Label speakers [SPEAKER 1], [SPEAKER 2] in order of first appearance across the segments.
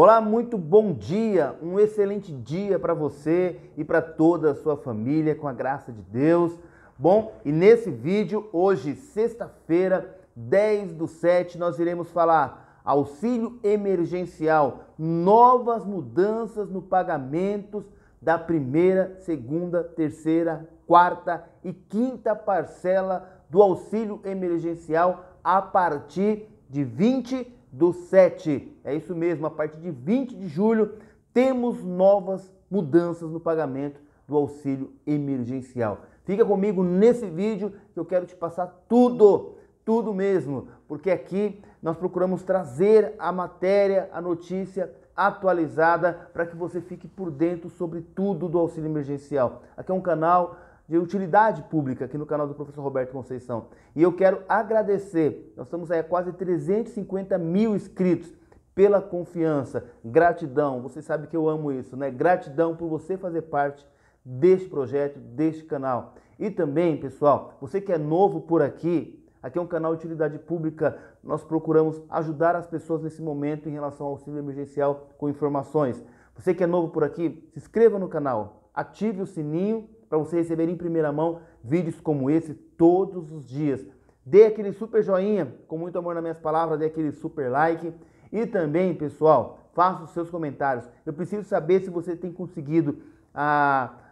[SPEAKER 1] Olá, muito bom dia, um excelente dia para você e para toda a sua família, com a graça de Deus. Bom, e nesse vídeo, hoje, sexta-feira, 10 do 7, nós iremos falar auxílio emergencial, novas mudanças no pagamentos da primeira, segunda, terceira, quarta e quinta parcela do auxílio emergencial a partir de 20 do 7. É isso mesmo, a partir de 20 de julho temos novas mudanças no pagamento do auxílio emergencial. Fica comigo nesse vídeo que eu quero te passar tudo, tudo mesmo, porque aqui nós procuramos trazer a matéria, a notícia atualizada para que você fique por dentro sobre tudo do auxílio emergencial. Aqui é um canal de utilidade pública aqui no canal do professor Roberto Conceição. E eu quero agradecer, nós estamos aí a quase 350 mil inscritos pela confiança, gratidão, você sabe que eu amo isso, né? Gratidão por você fazer parte deste projeto, deste canal. E também, pessoal, você que é novo por aqui, aqui é um canal de utilidade pública, nós procuramos ajudar as pessoas nesse momento em relação ao auxílio emergencial com informações. Você que é novo por aqui, se inscreva no canal, ative o sininho para você receber em primeira mão vídeos como esse todos os dias. Dê aquele super joinha, com muito amor nas minhas palavras, dê aquele super like. E também, pessoal, faça os seus comentários. Eu preciso saber se você tem conseguido a, ah,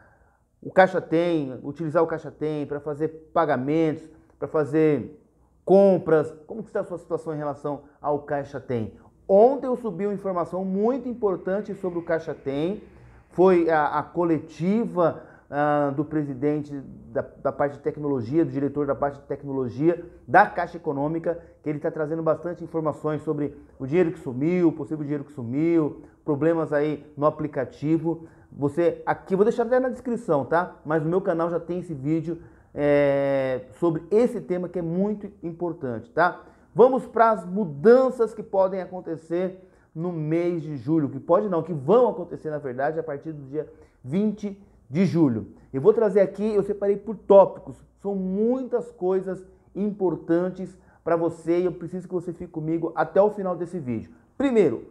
[SPEAKER 1] o Caixa Tem, utilizar o Caixa Tem para fazer pagamentos, para fazer compras. Como está a sua situação em relação ao Caixa Tem? Ontem eu subi uma informação muito importante sobre o Caixa Tem. Foi a, a coletiva ah, do presidente da, da, parte de tecnologia, do diretor da parte de tecnologia da Caixa Econômica, que ele está trazendo bastante informações sobre o dinheiro que sumiu, o possível dinheiro que sumiu, problemas aí no aplicativo. Você aqui, vou deixar até na descrição, tá? Mas no meu canal já tem esse vídeo é, sobre esse tema que é muito importante, tá? Vamos para as mudanças que podem acontecer no mês de julho, que pode não, que vão acontecer na verdade a partir do dia 20 de julho. Eu vou trazer aqui, eu separei por tópicos, são muitas coisas importantes para você e eu preciso que você fique comigo até o final desse vídeo. Primeiro,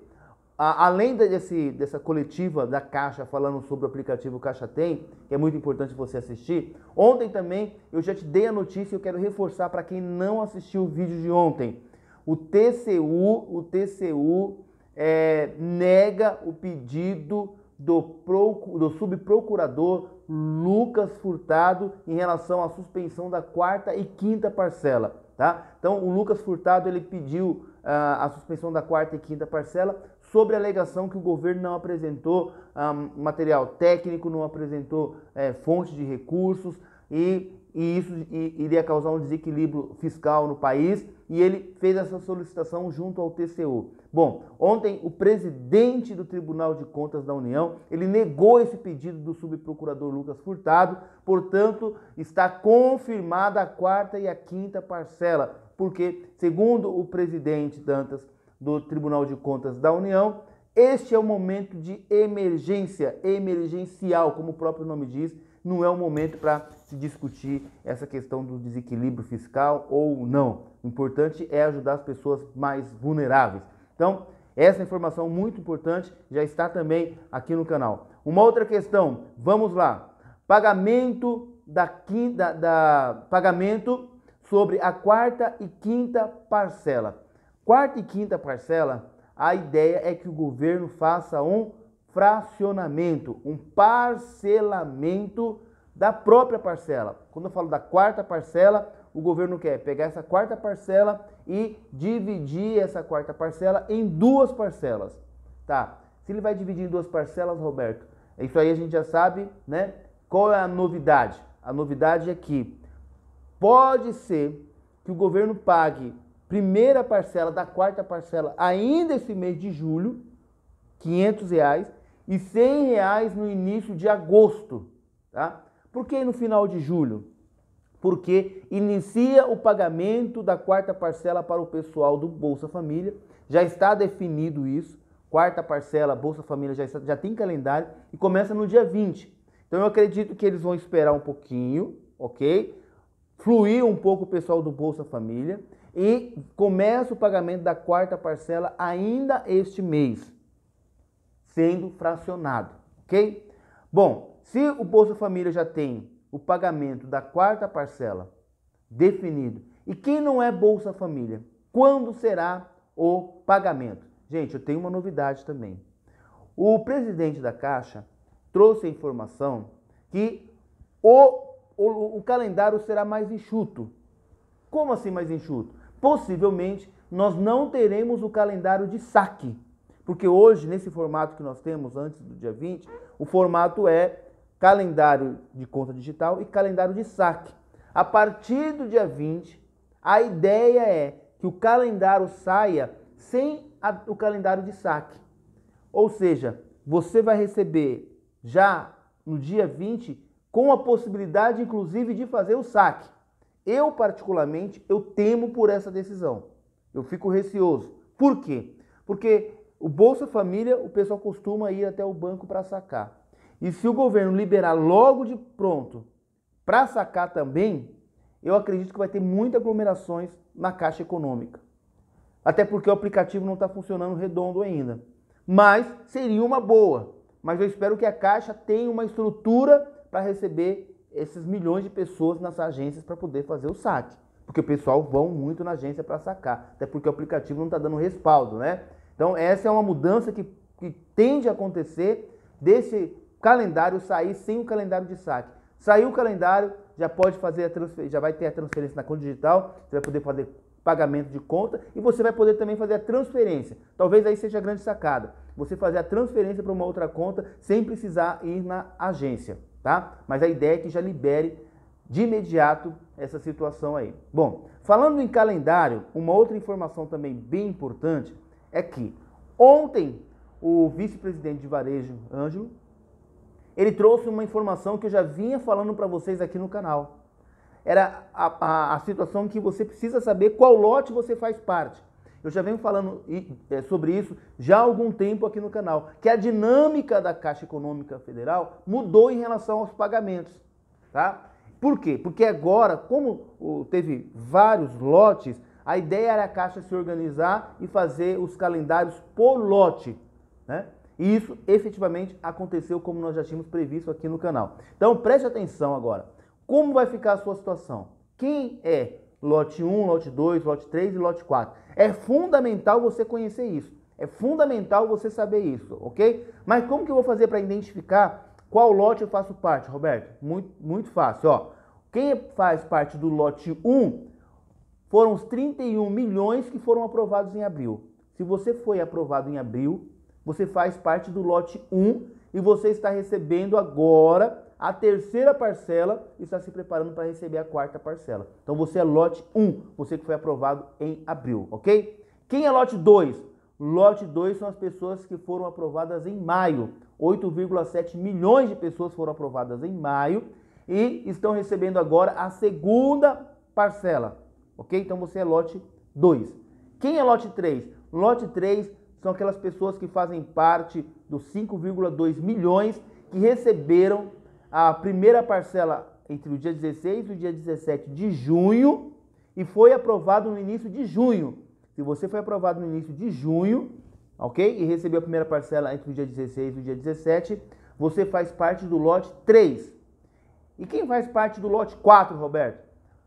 [SPEAKER 1] a, além desse, dessa coletiva da Caixa falando sobre o aplicativo Caixa Tem, que é muito importante você assistir, ontem também eu já te dei a notícia e eu quero reforçar para quem não assistiu o vídeo de ontem. O TCU, o TCU é, nega o pedido do, do subprocurador Lucas Furtado em relação à suspensão da quarta e quinta parcela. Tá? Então, o Lucas Furtado ele pediu ah, a suspensão da quarta e quinta parcela sobre a alegação que o governo não apresentou ah, material técnico, não apresentou é, fonte de recursos e, e isso iria causar um desequilíbrio fiscal no país e ele fez essa solicitação junto ao TCU. Bom, ontem o presidente do Tribunal de Contas da União, ele negou esse pedido do subprocurador Lucas Furtado, portanto, está confirmada a quarta e a quinta parcela, porque, segundo o presidente Dantas do Tribunal de Contas da União, este é o momento de emergência, emergencial, como o próprio nome diz, não é o momento para se discutir essa questão do desequilíbrio fiscal ou não importante é ajudar as pessoas mais vulneráveis. Então, essa informação muito importante já está também aqui no canal. Uma outra questão, vamos lá. Pagamento da quinta da pagamento sobre a quarta e quinta parcela. Quarta e quinta parcela, a ideia é que o governo faça um fracionamento, um parcelamento da própria parcela. Quando eu falo da quarta parcela, o governo quer pegar essa quarta parcela e dividir essa quarta parcela em duas parcelas. Tá? Se ele vai dividir em duas parcelas, Roberto, isso aí a gente já sabe, né? Qual é a novidade? A novidade é que pode ser que o governo pague primeira parcela da quarta parcela ainda esse mês de julho, 500 reais, e 100 reais no início de agosto, tá? Por que no final de julho? Porque inicia o pagamento da quarta parcela para o pessoal do Bolsa Família. Já está definido isso. Quarta parcela, Bolsa Família já, está, já tem calendário e começa no dia 20. Então eu acredito que eles vão esperar um pouquinho, ok? Fluir um pouco o pessoal do Bolsa Família e começa o pagamento da quarta parcela ainda este mês, sendo fracionado, ok? Bom, se o Bolsa Família já tem o pagamento da quarta parcela definido, e quem não é Bolsa Família, quando será o pagamento? Gente, eu tenho uma novidade também. O presidente da Caixa trouxe a informação que o, o, o calendário será mais enxuto. Como assim mais enxuto? Possivelmente nós não teremos o calendário de saque. Porque hoje, nesse formato que nós temos antes do dia 20, o formato é calendário de conta digital e calendário de saque. A partir do dia 20, a ideia é que o calendário saia sem a, o calendário de saque. Ou seja, você vai receber já no dia 20 com a possibilidade inclusive de fazer o saque. Eu particularmente eu temo por essa decisão. Eu fico receoso. Por quê? Porque o Bolsa Família, o pessoal costuma ir até o banco para sacar. E se o governo liberar logo de pronto para sacar também, eu acredito que vai ter muitas aglomerações na Caixa Econômica. Até porque o aplicativo não está funcionando redondo ainda. Mas seria uma boa. Mas eu espero que a Caixa tenha uma estrutura para receber esses milhões de pessoas nas agências para poder fazer o saque. Porque o pessoal vão muito na agência para sacar. Até porque o aplicativo não está dando respaldo, né? Então essa é uma mudança que, que tende a acontecer desse calendário sair sem o calendário de saque. Saiu o calendário, já pode fazer a transferência, já vai ter a transferência na conta digital, você vai poder fazer pagamento de conta e você vai poder também fazer a transferência. Talvez aí seja a grande sacada. Você fazer a transferência para uma outra conta sem precisar ir na agência, tá? Mas a ideia é que já libere de imediato essa situação aí. Bom, falando em calendário, uma outra informação também bem importante é que ontem o vice-presidente de varejo, Ângelo, ele trouxe uma informação que eu já vinha falando para vocês aqui no canal. Era a, a, a, situação que você precisa saber qual lote você faz parte. Eu já venho falando é, sobre isso já há algum tempo aqui no canal, que a dinâmica da Caixa Econômica Federal mudou em relação aos pagamentos, tá? Por quê? Porque agora, como teve vários lotes, a ideia era a Caixa se organizar e fazer os calendários por lote, né? E isso efetivamente aconteceu como nós já tínhamos previsto aqui no canal. Então preste atenção agora. Como vai ficar a sua situação? Quem é lote 1, lote 2, lote 3 e lote 4? É fundamental você conhecer isso. É fundamental você saber isso, ok? Mas como que eu vou fazer para identificar qual lote eu faço parte, Roberto? Muito, muito fácil, ó. Quem faz parte do lote 1 foram os 31 milhões que foram aprovados em abril. Se você foi aprovado em abril, você faz parte do lote 1 e você está recebendo agora a terceira parcela e está se preparando para receber a quarta parcela. Então você é lote 1, você que foi aprovado em abril, ok? Quem é lote 2? Lote 2 são as pessoas que foram aprovadas em maio. 8,7 milhões de pessoas foram aprovadas em maio e estão recebendo agora a segunda parcela, ok? Então você é lote 2. Quem é lote 3? Lote 3 são aquelas pessoas que fazem parte dos 5,2 milhões que receberam a primeira parcela entre o dia 16 e o dia 17 de junho e foi aprovado no início de junho. Se você foi aprovado no início de junho, ok? E recebeu a primeira parcela entre o dia 16 e o dia 17, você faz parte do lote 3. E quem faz parte do lote 4, Roberto?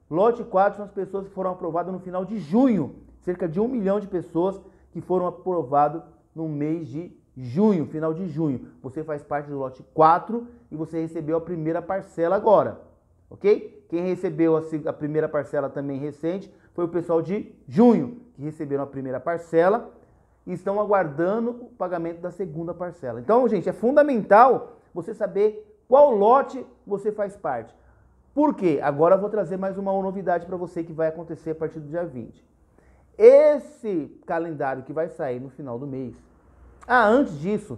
[SPEAKER 1] Lote 4 são as pessoas que foram aprovadas no final de junho. Cerca de um milhão de pessoas que foram aprovados no mês de junho, final de junho. Você faz parte do lote 4 e você recebeu a primeira parcela agora, ok? Quem recebeu a, a primeira parcela também recente foi o pessoal de junho, que receberam a primeira parcela e estão aguardando o pagamento da segunda parcela. Então, gente, é fundamental você saber qual lote você faz parte. Por quê? Agora eu vou trazer mais uma novidade para você que vai acontecer a partir do dia 20 esse calendário que vai sair no final do mês. Ah, antes disso,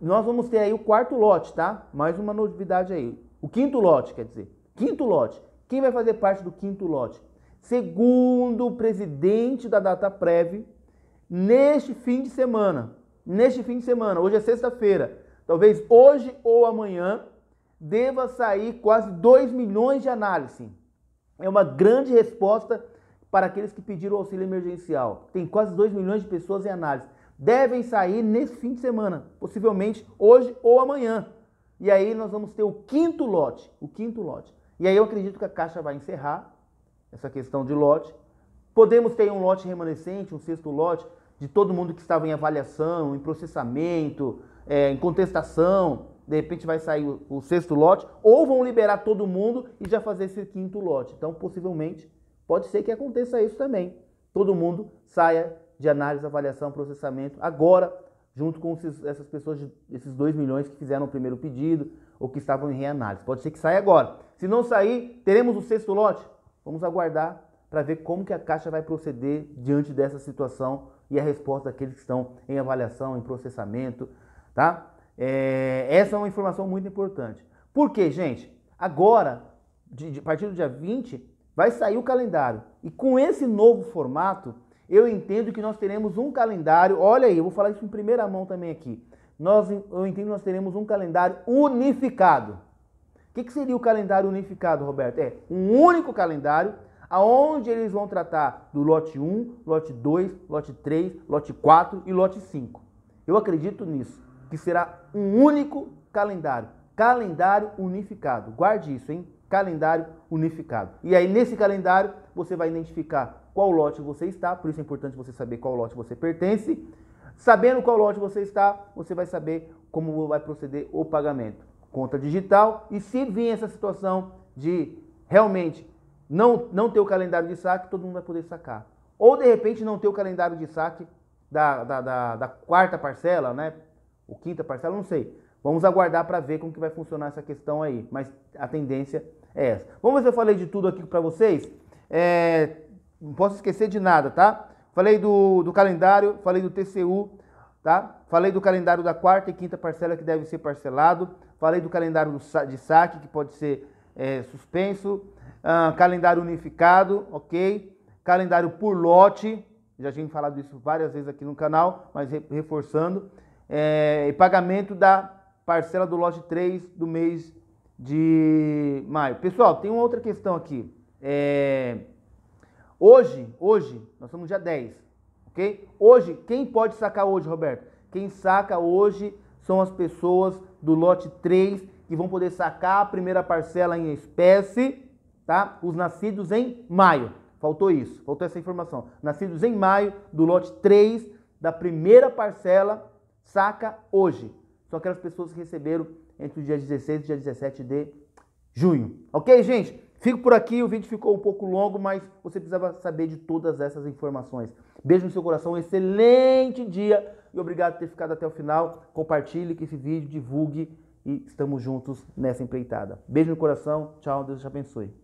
[SPEAKER 1] nós vamos ter aí o quarto lote, tá? Mais uma novidade aí. O quinto lote, quer dizer. Quinto lote. Quem vai fazer parte do quinto lote? Segundo o presidente da Data Prev, neste fim de semana, neste fim de semana, hoje é sexta-feira, talvez hoje ou amanhã, deva sair quase 2 milhões de análise. É uma grande resposta para aqueles que pediram auxílio emergencial. Tem quase 2 milhões de pessoas em análise. Devem sair nesse fim de semana, possivelmente hoje ou amanhã. E aí nós vamos ter o quinto lote, o quinto lote. E aí eu acredito que a Caixa vai encerrar essa questão de lote. Podemos ter um lote remanescente, um sexto lote, de todo mundo que estava em avaliação, em processamento, é, em contestação, de repente vai sair o, o, sexto lote, ou vão liberar todo mundo e já fazer esse quinto lote. Então, possivelmente, Pode ser que aconteça isso também. Todo mundo saia de análise, avaliação, processamento agora, junto com esses, essas pessoas, de, esses 2 milhões que fizeram o primeiro pedido ou que estavam em reanálise. Pode ser que saia agora. Se não sair, teremos o sexto lote? Vamos aguardar para ver como que a Caixa vai proceder diante dessa situação e a resposta daqueles que estão em avaliação, em processamento, tá? É, essa é uma informação muito importante. Por quê, gente? Agora, de, de, a partir do dia 20, vai sair o calendário. E com esse novo formato, eu entendo que nós teremos um calendário. Olha aí, eu vou falar isso em primeira mão também aqui. Nós, eu entendo que nós teremos um calendário unificado. O que, que seria o calendário unificado, Roberto? É um único calendário aonde eles vão tratar do lote 1, lote 2, lote 3, lote 4 e lote 5. Eu acredito nisso, que será um único calendário. Calendário unificado. Guarde isso, hein? Calendário unificado unificado. E aí, nesse calendário, você vai identificar qual lote você está, por isso é importante você saber qual lote você pertence. Sabendo qual lote você está, você vai saber como vai proceder o pagamento. Conta digital, e se vir essa situação de realmente não, não ter o calendário de saque, todo mundo vai poder sacar. Ou de repente não ter o calendário de saque da, da, da, da quarta parcela, né? Ou quinta parcela, não sei. Vamos aguardar para ver como que vai funcionar essa questão aí. Mas a tendência é essa. Vamos ver se eu falei de tudo aqui para vocês. É, não posso esquecer de nada, tá? Falei do, do calendário, falei do TCU, tá? Falei do calendário da quarta e quinta parcela que deve ser parcelado. Falei do calendário de saque que pode ser é, suspenso. Ah, calendário unificado, ok? Calendário por lote, já tinha falado isso várias vezes aqui no canal, mas reforçando. É, e pagamento da parcela do lote 3 do mês de maio. Pessoal, tem uma outra questão aqui. É... Hoje, hoje, nós estamos dia 10, ok? Hoje, quem pode sacar hoje, Roberto? Quem saca hoje são as pessoas do lote 3 que vão poder sacar a primeira parcela em espécie, tá? Os nascidos em maio. Faltou isso, faltou essa informação. Nascidos em maio, do lote 3, da primeira parcela, saca hoje. São aquelas pessoas que receberam entre o dia 16 e o dia 17 de junho. Ok, gente? Fico por aqui, o vídeo ficou um pouco longo, mas você precisava saber de todas essas informações. Beijo no seu coração, um excelente dia e obrigado por ter ficado até o final. Compartilhe que esse vídeo, divulgue e estamos juntos nessa empreitada. Beijo no coração, tchau, Deus te abençoe.